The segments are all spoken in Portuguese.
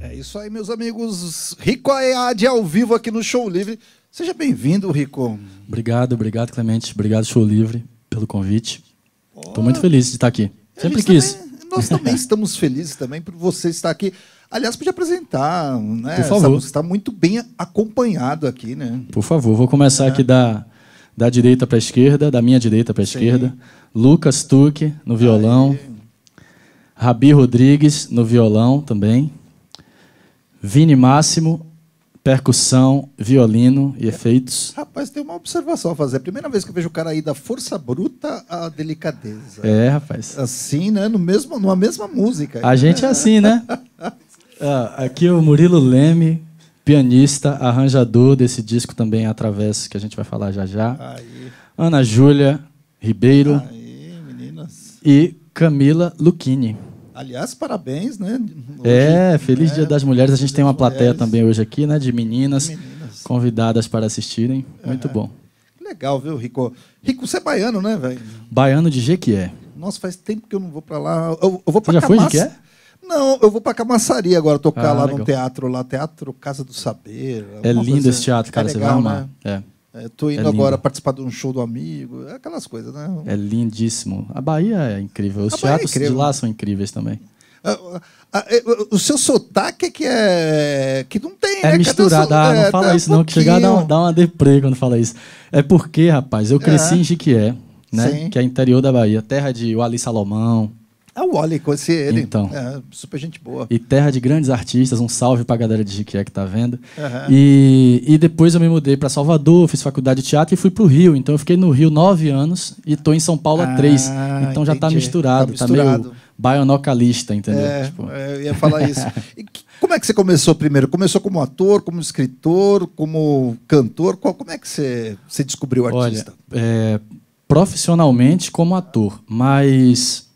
É isso aí, meus amigos. Rico Aeade ao vivo aqui no Show Livre. Seja bem-vindo, Rico. Obrigado, obrigado, Clemente. Obrigado, Show Livre, pelo convite. Estou muito feliz de estar aqui. Sempre quis. Também, nós também estamos felizes também por você estar aqui. Aliás, podia apresentar, né? Por favor. Você está muito bem acompanhado aqui, né? Por favor, vou começar é. aqui da, da direita para a esquerda, da minha direita para a esquerda. Lucas Tuque, no violão. Aí. Rabi Rodrigues, no violão também. Vini Máximo, percussão, violino e efeitos. Rapaz, tem uma observação a fazer. É a primeira vez que eu vejo o cara aí da força bruta à delicadeza. É, rapaz. Assim, né? No mesmo, numa mesma música. A né? gente é assim, né? ah, aqui é o Murilo Leme, pianista, arranjador desse disco também através que a gente vai falar já já. Aí. Ana Júlia Ribeiro. Aí, meninas. E Camila Lucchini. Aliás, parabéns, né? É, hoje, é, feliz né? Dia das Mulheres. A gente feliz tem uma plateia mulheres. também hoje aqui, né? De meninas, de meninas. convidadas para assistirem. É. Muito bom. Legal, viu, Rico? Rico, você é baiano, né, velho? Baiano de Jequié. Nossa, faz tempo que eu não vou para lá. Eu, eu vou para Já foi de Jequié? Não, eu vou para Camaçari agora tocar ah, lá legal. no teatro, lá Teatro Casa do Saber. É lindo coisa... esse teatro, assim. cara. É legal, você vai amar. Né? É. Estou é, indo é agora participar de um show do amigo, aquelas coisas, né? É lindíssimo. A Bahia é incrível, os a é teatros é de lá são incríveis também. Ah, ah, ah, o seu sotaque é que é. que não tem. É né? misturado. Ah, não é, fala isso, não, que chegar dá, uma deprê quando fala isso. É porque, rapaz, eu cresci é. em Jiquié, né? Sim. Que é interior da Bahia, terra de Wally Salomão, é o Wally, conheci ele. Então. É, super gente boa. E terra de grandes artistas, um salve pra galera de Jiquié que tá vendo. Uhum. E, e depois eu me mudei para Salvador, fiz faculdade de teatro e fui pro Rio. Então eu fiquei no Rio nove anos e tô em São Paulo há ah, três. Então entendi. já tá misturado, tá, misturado. tá meio baianocalista, entendeu? É, tipo... É, eu ia falar isso. E como é que você começou primeiro? Começou como ator, como escritor, como cantor? Qual, como é que você, você descobriu o artista? Olha, é, profissionalmente como ator, mas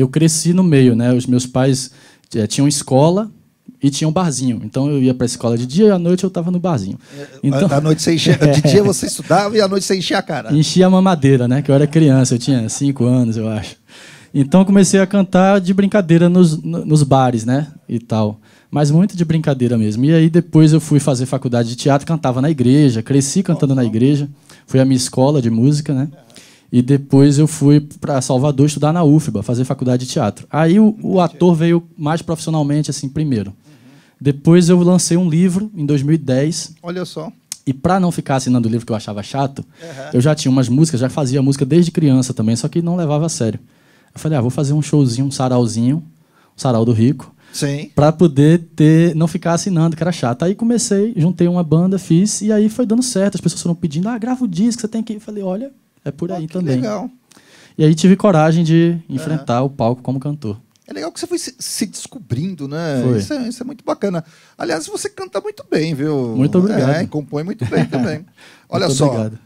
eu cresci no meio, né? Os meus pais é, tinham escola e tinham barzinho. Então eu ia para a escola de dia e à noite eu estava no barzinho. É, então, à noite você enchia, de é. dia você estudava e à noite você enchia a cara. Enchia a mamadeira, né? Que eu era criança, eu tinha cinco anos, eu acho. Então comecei a cantar de brincadeira nos, nos bares, né? E tal. Mas muito de brincadeira mesmo. E aí depois eu fui fazer faculdade de teatro, cantava na igreja, cresci cantando na igreja. Foi a minha escola de música, né? É. E depois eu fui para Salvador estudar na UFBA, fazer faculdade de teatro. Aí o, o ator veio mais profissionalmente, assim, primeiro. Uhum. Depois eu lancei um livro em 2010. Olha só. E para não ficar assinando o livro que eu achava chato, uhum. eu já tinha umas músicas, já fazia música desde criança também, só que não levava a sério. Eu falei, ah, vou fazer um showzinho, um sarauzinho, um sarau do rico. Sim. Para poder ter, não ficar assinando, que era chato. Aí comecei, juntei uma banda, fiz, e aí foi dando certo. As pessoas foram pedindo, ah, grava o disco, você tem que. Eu falei, olha, é por aí também. Legal. E aí tive coragem de enfrentar é. o palco como cantor. É legal que você foi se descobrindo, né? Isso é, isso é, muito bacana. Aliás, você canta muito bem, viu? Muito é, obrigado. É, compõe muito bem também. Olha muito só. Obrigado.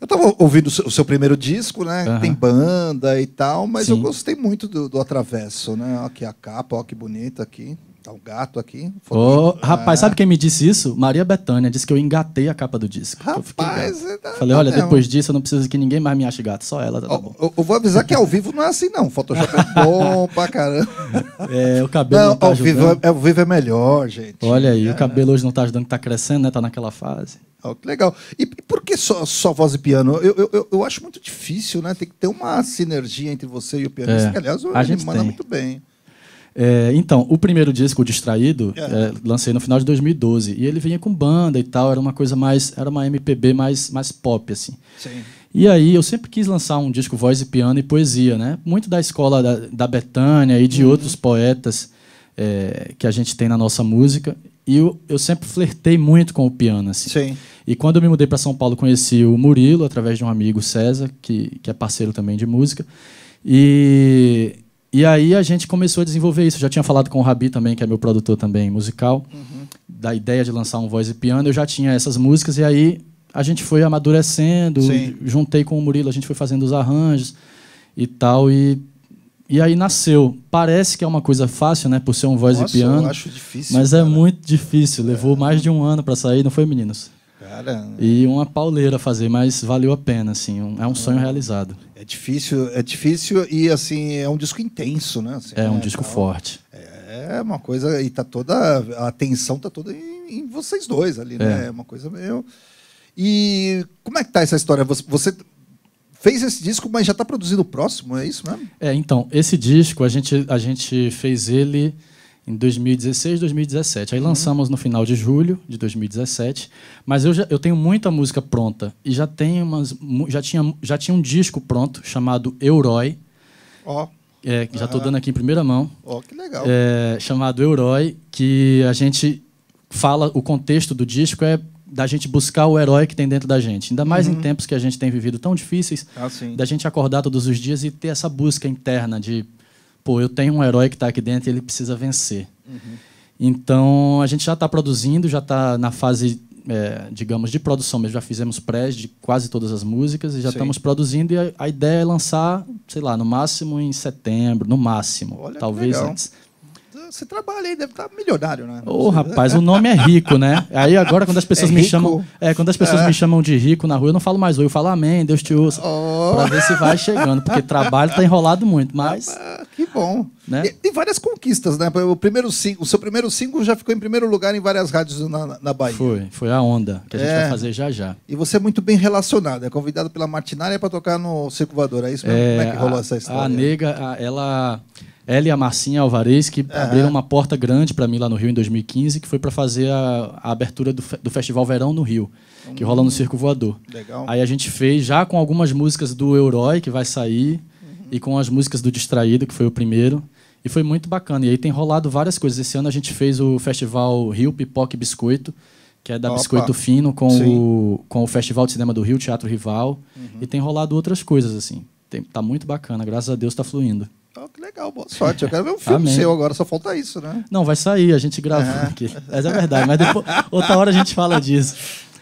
Eu estava ouvindo o seu, primeiro disco, né? Uhum. Tem banda e tal, mas Sim. eu gostei muito do, do Atravesso, né? Aqui a capa, ó, que bonita aqui tá um gato aqui. Oh, ah. Rapaz, é. sabe quem me disse isso? Maria Bethânia disse que eu engatei a capa do disco. Rapaz, eu é Falei, tá olha, mesmo. depois disso eu não preciso que ninguém mais me ache gato, só ela. Tá oh, eu, eu, vou avisar que ao vivo não é assim, não. Photoshop é bom pra caramba. É, o cabelo. Não, não tá ao, ajudando. vivo, é, ao vivo é melhor, gente. Olha aí, é, o né? cabelo hoje não tá ajudando, tá crescendo, né? Tá naquela fase. Oh, que legal. E, por que só, só voz e piano? Eu, eu, eu acho muito difícil, né? Tem que ter uma sinergia entre você e o pianista, é, que aliás, a gente manda tem. muito bem. É, então, o primeiro disco, o Distraído, é, é lancei no final de 2012. E ele vinha com banda e tal, era uma coisa mais. Era uma MPB mais, mais pop, assim. Sim. E aí eu sempre quis lançar um disco voz e piano e poesia, né? Muito da escola da, da Betânia e de uhum. outros poetas é, que a gente tem na nossa música. E eu, eu sempre flertei muito com o piano, assim. Sim. E quando eu me mudei para São Paulo, conheci o Murilo através de um amigo, César, que, que é parceiro também de música. E e aí a gente começou a desenvolver isso. Eu já tinha falado com o Rabi também, que é meu produtor também musical, uhum. da ideia de lançar um voz e piano. Eu já tinha essas músicas e aí a gente foi amadurecendo, Sim. juntei com o Murilo, a gente foi fazendo os arranjos e tal e e aí nasceu. Parece que é uma coisa fácil, né, por ser um voz Nossa, e piano. Eu acho difícil. Mas é cara. é muito difícil. Levou é. mais de um ano para sair, não foi, meninos? E uma pauleira fazer, mas valeu a pena, assim. Um, é um ah. sonho realizado. É difícil, é difícil e assim, é um disco intenso, né? Assim, é um né, disco forte. É, é uma coisa, e tá toda. A atenção tá toda em, em vocês dois ali, né? é. né? É uma coisa meio. E como é que tá essa história? Você, você fez esse disco, mas já está produzindo o próximo, é isso mesmo? É, então, esse disco a gente, a gente fez ele em 2016, 2017. Aí uhum. lançamos no final de julho de 2017, mas eu, já, eu tenho muita música pronta e já tenho umas, já tinha, já tinha um disco pronto chamado Euroi. Ó. Oh. É, já estou dando aqui em primeira mão. Ó, oh, que legal. É, chamado Euroi, que a gente fala, o contexto do disco é da gente buscar o herói que tem dentro da gente. Ainda mais uhum. em tempos que a gente tem vivido tão difíceis, ah, da gente acordar todos os dias e ter essa busca interna de pô, eu tenho um herói que está aqui dentro e ele precisa vencer. Uhum. Então, a gente já está produzindo, já está na fase, é, digamos, de produção mesmo. Já fizemos pré de quase todas as músicas e já Sim. estamos produzindo. E a, a, ideia é lançar, sei lá, no máximo em setembro, no máximo, Olha talvez antes você trabalha aí, deve estar tá milionário, né? Ô, oh, rapaz, o nome é rico, né? Aí agora, quando as é pessoas é me chamam. É, quando as pessoas é. me chamam de rico na rua, eu não falo mais oi, eu falo amém, Deus te ouça. Oh. Pra ver se vai chegando, porque trabalho tá enrolado muito, mas. Ah, que bom. Né? E, tem várias conquistas, né? O, primeiro single, o seu primeiro single já ficou em primeiro lugar em várias rádios na, na Bahia. Foi, foi a onda que a gente vai é. fazer já já. E você é muito bem relacionado, é convidado pela Martinária para tocar no Circulador, é isso mesmo? É, Como é que rolou a, essa história? A nega, a, ela ela e a Marcinha Alvarez, que uhum. abriram uma porta grande para mim lá no Rio em 2015, que foi para fazer a, a abertura do, do, Festival Verão no Rio, hum. que rola no hum. Circo Voador. Legal. Aí a gente fez já com algumas músicas do Herói, que vai sair, uhum. e com as músicas do Distraído, que foi o primeiro. E foi muito bacana. E aí tem rolado várias coisas. Esse ano a gente fez o Festival Rio Pipoque e Biscoito, que é da Opa. Biscoito Fino, com o, com o Festival de Cinema do Rio, Teatro Rival. Uhum. E tem rolado outras coisas, assim. Tem, tá muito bacana, graças a Deus tá fluindo. Então, que legal, boa sorte. Eu quero ver um filme Amém. seu agora, só falta isso, né? Não, vai sair, a gente gravou é. aqui. Mas é verdade, mas depois, outra hora a gente fala disso.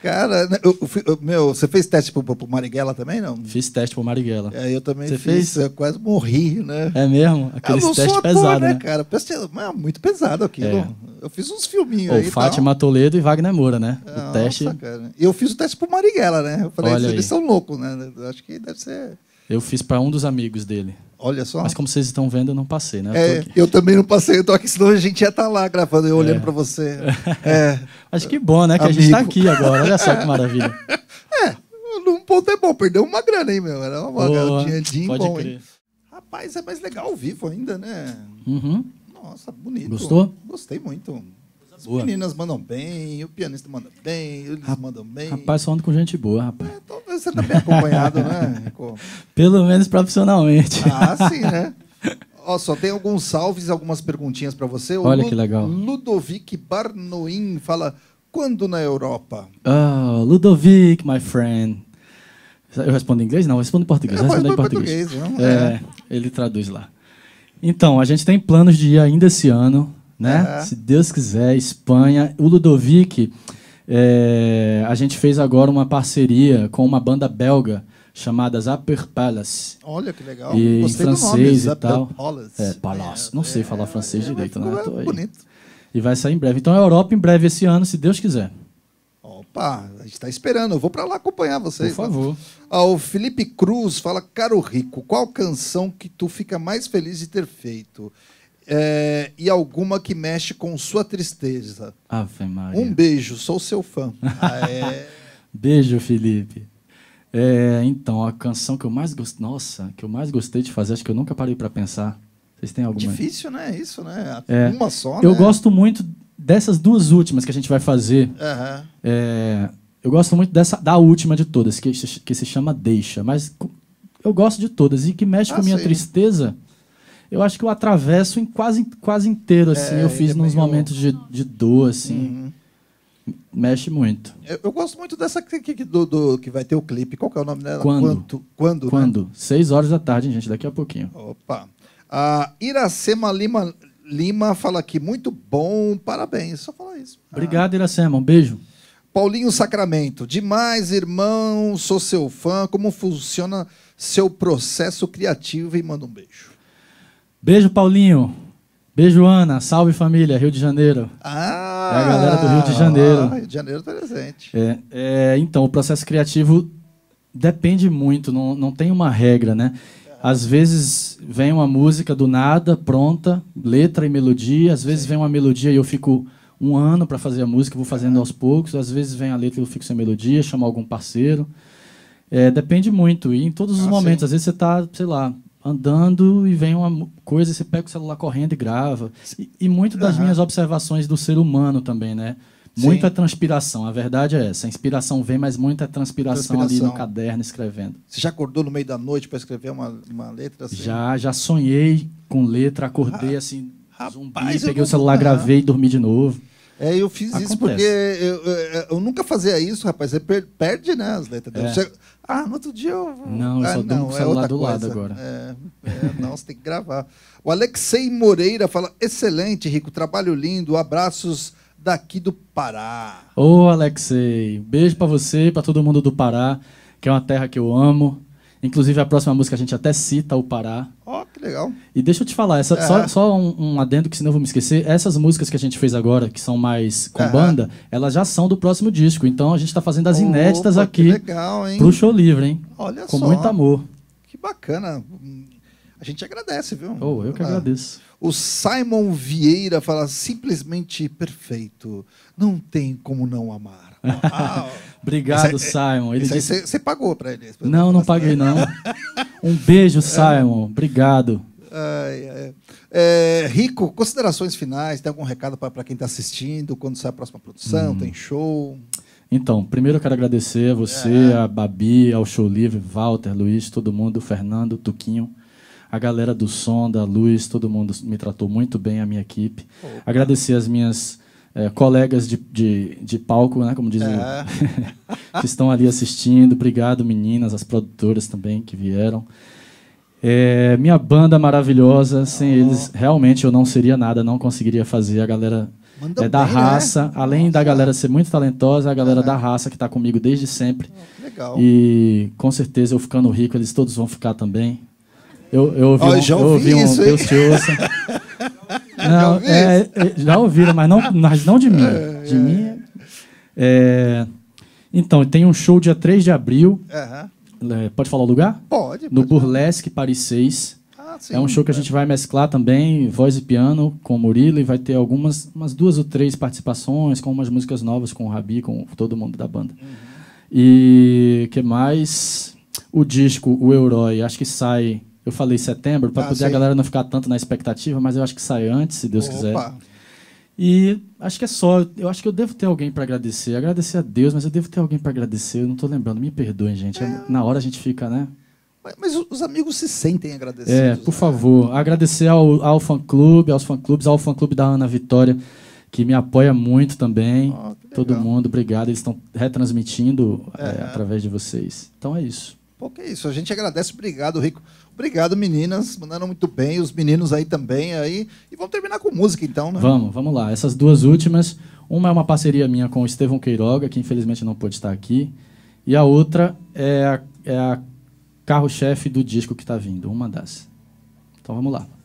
Cara, né, eu, eu, meu, você fez teste pro, pro Marighella também, não? Fiz teste pro Marighella. É, eu também você fiz, fez? eu quase morri, né? É mesmo? Aquele teste pesado, né, né? cara? É muito pesado aquilo. É. Eu fiz uns filminhos O aí. Fátima tal. Toledo e Wagner Moura, né? o ah, teste. Nossa, eu fiz o teste pro Marighella, né? Eu falei, Olha eles aí. são loucos, né? Eu acho que deve ser eu fiz para um dos amigos dele. Olha só. Mas como vocês estão vendo, eu não passei, né? É, eu, eu, também não passei, eu tô aqui, senão a gente ia estar tá lá gravando, eu é. olhando para você. É. Acho que bom, né? Que Amigo. a gente está aqui agora. Olha só que maravilha. É, num ponto é bom, perdeu uma grana, hein, meu? Era uma Boa, dinheirinho pode bom, Rapaz, é mais legal ao vivo ainda, né? Uhum. Nossa, bonito. Gostou? Gostei muito. As boa. meninas mandam bem, o pianista manda bem, eles rapaz, mandam bem. Rapaz, só ando com gente boa, rapaz. É, talvez você tá bem acompanhado, né, Rico? Pelo menos profissionalmente. Ah, sim, né? Ó, só tem alguns salves, algumas perguntinhas para você. O Olha Lu que legal. Ludovic Barnoim fala: quando na Europa? Oh, Ludovic, my friend. Eu respondo em inglês? Não, eu respondo em português. Eu né? respondo em português. português não? É, é, ele traduz lá. Então, a gente tem planos de ir ainda esse ano né? Se Deus quiser, Espanha. O Ludovic, é, a gente fez agora uma parceria com uma banda belga chamada Zapper Palace. Olha que legal. E Gostei em francês nome, e tal. Palace. É, Palace. Não é, sei falar é, francês é, direito, é, né? É bonito. E vai sair em breve. Então, a Europa em breve esse ano, se Deus quiser. Opa, a gente está esperando. Eu vou para lá acompanhar vocês. Por tá? favor. Ah, o Felipe Cruz fala, caro Rico, qual canção que tu fica mais feliz de ter feito? é, e alguma que mexe com sua tristeza. Ave Maria. Um beijo, sou seu fã. Ah, é. beijo, Felipe. É, então, a canção que eu mais gostei. Nossa, que eu mais gostei de fazer, acho que eu nunca parei para pensar. Vocês têm alguma? Difícil, né? Isso, né? É. Uma só. Eu né? gosto muito dessas duas últimas que a gente vai fazer. Uhum. eu gosto muito dessa, da última de todas, que, que se chama Deixa. Mas eu gosto de todas. E que mexe ah, com a minha sim. tristeza eu acho que eu atravesso em quase, quase inteiro, assim. É, eu fiz nos momentos eu... de, de dor, assim. Uhum. Mexe muito. Eu, eu, gosto muito dessa que, que, do, do, que vai ter o clipe. Qual que é o nome dela? Quando? Quanto? Quando? Né? Quando? Né? Seis horas da tarde, gente, daqui a pouquinho. Opa. A Iracema Lima, Lima fala aqui, muito bom, parabéns. Só falar isso. Ah. Obrigado, Iracema. Um beijo. Paulinho Sacramento, demais, irmão, sou seu fã. Como funciona seu processo criativo? E manda um beijo. Beijo, Paulinho. Beijo, Ana. Salve, família, Rio de Janeiro. Ah! É a galera do Rio de Janeiro. Ah, Rio de Janeiro tá presente. É, é, então, o processo criativo depende muito, não, não tem uma regra, né? Às vezes vem uma música do nada, pronta, letra e melodia. Às vezes Sim. vem uma melodia e eu fico um ano para fazer a música, vou fazendo ah. aos poucos. Às vezes vem a letra e eu fico sem melodia, chamo algum parceiro. É, depende muito. E em todos os ah, momentos, sim. às vezes você está, sei lá, andando e vem uma coisa, você pega o celular correndo e grava. E, e muito das uhum. minhas observações do ser humano também, né? Muita Sim. transpiração, a verdade é essa. A inspiração vem, mas muita transpiração, transpiração, ali no caderno escrevendo. Você já acordou no meio da noite para escrever uma, uma letra assim? Já, já sonhei com letra, acordei ah, assim, rapaz, zumbi, peguei o celular, gravei e dormi de novo. É, eu fiz Acontece. isso porque eu, eu, eu, nunca fazia isso, rapaz. Você perde, né, as letras. É. Chego... Ah, no outro dia eu vou... Não, eu ah, só não, com o é celular é do coisa. lado agora. É, é, não, você tem que gravar. O Alexei Moreira fala, excelente, Rico, trabalho lindo, abraços daqui do Pará. Ô, Alexei, beijo para você, e para todo mundo do Pará, que é uma terra que eu amo. Inclusive, a próxima música a gente até cita o Pará. Ó, que legal. E deixa eu te falar, essa, só, é. só um, um, adendo que senão eu vou me esquecer. Essas músicas que a gente fez agora, que são mais com banda, elas já são do próximo disco. Então a gente está fazendo as inéditas Opa, aqui. Que legal, hein? Pro show livre, hein? Olha com só. Com muito amor. Que bacana. A gente agradece, viu? Oh, eu que ah. agradeço. O Simon Vieira fala simplesmente perfeito. Não tem como não amar. Ah, Obrigado, aí, Simon. Ele disse... você pagou para ele. Não, não paguei, não. Um beijo, Simon. Obrigado. Ai, É, Rico, considerações finais? Tem algum recado para quem está assistindo? Quando sai a próxima produção? Hum. Tem show? Então, primeiro eu quero agradecer a você, é. é. a Babi, ao Show Livre, Walter, Luiz, todo mundo, Fernando, Tuquinho, a galera do som, da luz, todo mundo me tratou muito bem, a minha equipe. Opa. Agradecer as minhas é, colegas de, de, de, palco, né, como dizem, é. que estão ali assistindo. Obrigado, meninas, as produtoras também que vieram. É, minha banda maravilhosa, sem oh. eles realmente eu não seria nada, não conseguiria fazer. A galera é, da bem, né? raça, né? além Nossa. da galera ser muito talentosa, a galera é. da raça que está comigo desde sempre. Oh, legal. E com certeza eu ficando rico, eles todos vão ficar também. Eu, eu ouvi, oh, eu um, ouvi, eu um Deus te ouça. É, já, ouvi é, é, já ouviram, mas não, mas não de mim. É, de mim é... Então, tem um show dia 3 de abril. Pode falar o lugar? Pode. No pode. Burlesque Paris 6. Ah, sim, é um show que a gente vai mesclar também, voz e piano, com o Murilo, e vai ter algumas umas duas ou três participações, com umas músicas novas, com o Rabi, com todo mundo da banda. Uhum. E que mais? O disco, o Herói, acho que sai eu falei setembro, para ah, poder sim. a galera não ficar tanto na expectativa, mas eu acho que sai antes, se Deus Opa. quiser. E acho que é só. Eu acho que eu devo ter alguém para agradecer. Agradecer a Deus, mas eu devo ter alguém para agradecer. Eu não estou lembrando. Me perdoem, gente. É... Na hora a gente fica, né? Mas, mas os amigos se sentem agradecidos. É, né? por né? favor. Agradecer ao, ao fã-clube, aos fã-clubes, ao fã-clube da Ana Vitória, que me apoia muito também. Oh, Todo mundo, obrigado. Eles estão retransmitindo é, é. É, através de vocês. Então é isso. Pô, que isso. A gente agradece. Obrigado, Rico. Obrigado, meninas. Mandaram muito bem. Os meninos aí também. aí E vamos terminar com música, então, né? Vamos, vamos lá. Essas duas últimas. Uma é uma parceria minha com o Estevão Queiroga, que infelizmente não pôde estar aqui. E a outra é a, é a carro-chefe do disco que está vindo. Uma das. Então vamos lá.